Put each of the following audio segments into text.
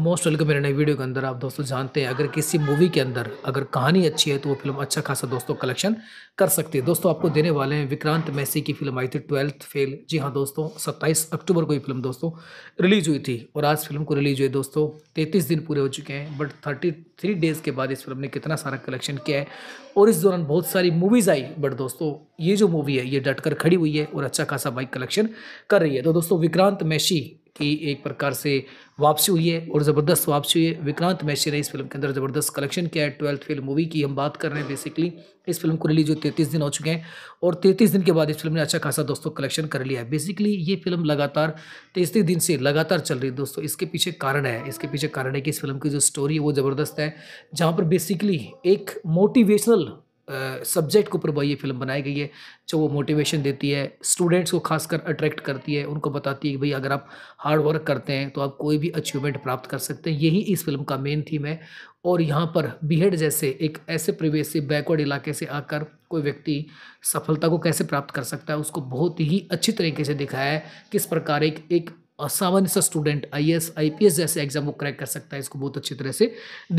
most तो welcome मेरे नए वीडियो के अंदर आप दोस्तों जानते हैं अगर किसी मूवी के अंदर अगर कहानी अच्छी है तो वो फिल्म अच्छा खासा दोस्तों कलेक्शन कर सकती है दोस्तों आपको देने वाले हैं विक्रांत मैसी की फिल्म आई थी ट्वेल्थ फेल जी हाँ दोस्तों 27 अक्टूबर को ये फिल्म दोस्तों रिलीज हुई थी और आज फिल्म को रिलीज हुई दोस्तों तैंतीस दिन पूरे हो चुके हैं बट थर्टी थ्री डेज़ के बाद इस फिल्म ने कितना सारा कलेक्शन किया है और इस दौरान बहुत सारी मूवीज़ आई बट दोस्तों ये जो मूवी है ये डट खड़ी हुई है और अच्छा खासा बाइक कलेक्शन कर रही है तो दोस्तों विक्रांत मैशी की एक प्रकार से वापसी हुई है और ज़बरदस्त वापसी हुई है विक्रांत मैशी ने इस फिल्म के अंदर ज़बरदस्त कलेक्शन किया है ट्वेल्थ फिल्म मूवी की हम बात कर रहे हैं बेसिकली इस फिल्म को रिलीज हुए तैंतीस दिन हो चुके हैं और तैंतीस दिन के बाद इस फिल्म ने अच्छा खासा दोस्तों कलेक्शन कर लिया है बेसिकली ये फिल्म लगातार तेईसवें दिन से लगातार चल रही है दोस्तों इसके पीछे कारण है इसके पीछे कारण है कि इस फिल्म की जो स्टोरी है वो ज़बरदस्त है जहाँ पर बेसिकली एक मोटिवेशनल सब्जेक्ट के ऊपर ये फिल्म बनाई गई है जो वो मोटिवेशन देती है स्टूडेंट्स को खासकर अट्रैक्ट करती है उनको बताती है कि भाई अगर आप हार्ड वर्क करते हैं तो आप कोई भी अचीवमेंट प्राप्त कर सकते हैं यही इस फिल्म का मेन थीम है और यहाँ पर बीहेड जैसे एक ऐसे प्रवेश से बैकवर्ड इलाके से आकर कोई व्यक्ति सफलता को कैसे प्राप्त कर सकता है उसको बहुत ही अच्छी तरीके से दिखाया है किस प्रकार एक एक सामान्य सा student I S I P S जैसे एग्जाम को क्रैक कर सकता है इसको बहुत अच्छी तरह से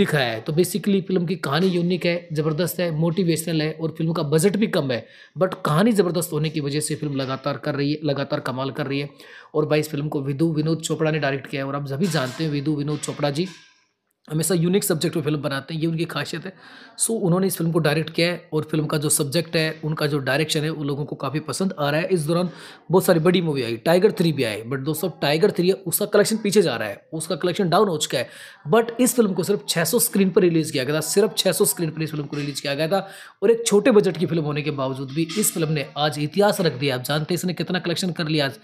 दिखाया है तो बेसिकली फिल्म की कहानी यूनिक है ज़बरदस्त है मोटिवेशनल है और फिल्म का बजट भी कम है बट कहानी ज़बरदस्त होने की वजह से फिल्म लगातार कर रही है लगातार कमाल कर रही है और भाई इस फिल्म को विधु विनोद चोपड़ा ने डायरेक्ट किया है और आप सभी जानते हैं विधु विनोद चोपड़ा जी हमेशा यूनिक सब्जेक्ट में फिल्म बनाते हैं ये उनकी खासियत है सो so, उन्होंने इस फिल्म को डायरेक्ट किया है और फिल्म का जो सब्जेक्ट है उनका जो डायरेक्शन है उन लोगों को काफ़ी पसंद आ रहा है इस दौरान बहुत सारी बड़ी मूवी आई टाइगर थ्री भी आई बट दोस्तों टाइगर थ्री है उसका कलेक्शन पीछे जा रहा है उसका कलेक्शन डाउन हो चुका है बट इस फिल्म को सिर्फ छः स्क्रीन पर रिलीज़ किया गया था सिर्फ छः स्क्रीन पर इस फिल्म को रिलीज़ किया गया था और एक छोटे बजट की फिल्म होने के बावजूद भी इस फिल्म ने आज इतिहास रख दिया आप जानते हैं इसने कितना कलेक्शन कर लिया आज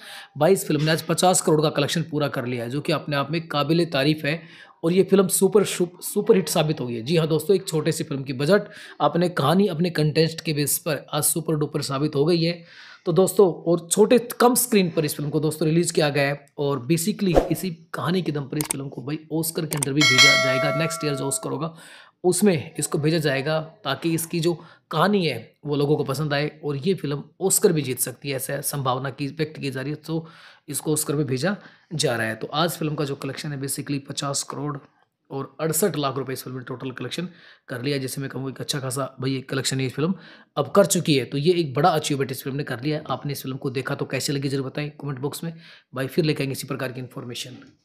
बाईस फिल्म ने आज पचास करोड़ का कलेक्शन पूरा कर लिया है जो कि अपने आप में काबिल तारीफ़ है और ये फिल्म सुपर सुपर हिट साबित हो गई है जी हाँ दोस्तों एक छोटे सी फिल्म की बजट अपने कहानी अपने कंटेंट के बेस पर आज सुपर डुपर साबित हो गई है तो दोस्तों और छोटे कम स्क्रीन पर इस फिल्म को दोस्तों रिलीज़ किया गया है और बेसिकली इसी कहानी के दम पर इस फिल्म को भाई ओस्कर के अंदर भी भेजा जाएगा नेक्स्ट ईयर जो ओस्कर होगा उसमें इसको भेजा जाएगा ताकि इसकी जो कहानी है वो लोगों को पसंद आए और ये फिल्म ऑस्कर भी जीत सकती है ऐसा संभावना की व्यक्त की जा रही है तो इसको ऑस्कर में भेजा जा रहा है तो आज फिल्म का जो कलेक्शन है बेसिकली पचास करोड़ और अड़सठ लाख रुपए इस फिल्म ने टोटल कलेक्शन कर लिया जैसे मैं कहूँगा एक अच्छा खासा भाई एक कलेक्शन ये फिल्म अब कर चुकी है तो ये एक बड़ा अचीवमेंट इस फिल्म ने कर लिया है आपने इस फिल्म को देखा तो कैसे लगी जरूर बताएं कमेंट बॉक्स में भाई फिर लेके आएंगे इसी प्रकार की इन्फॉर्मेशन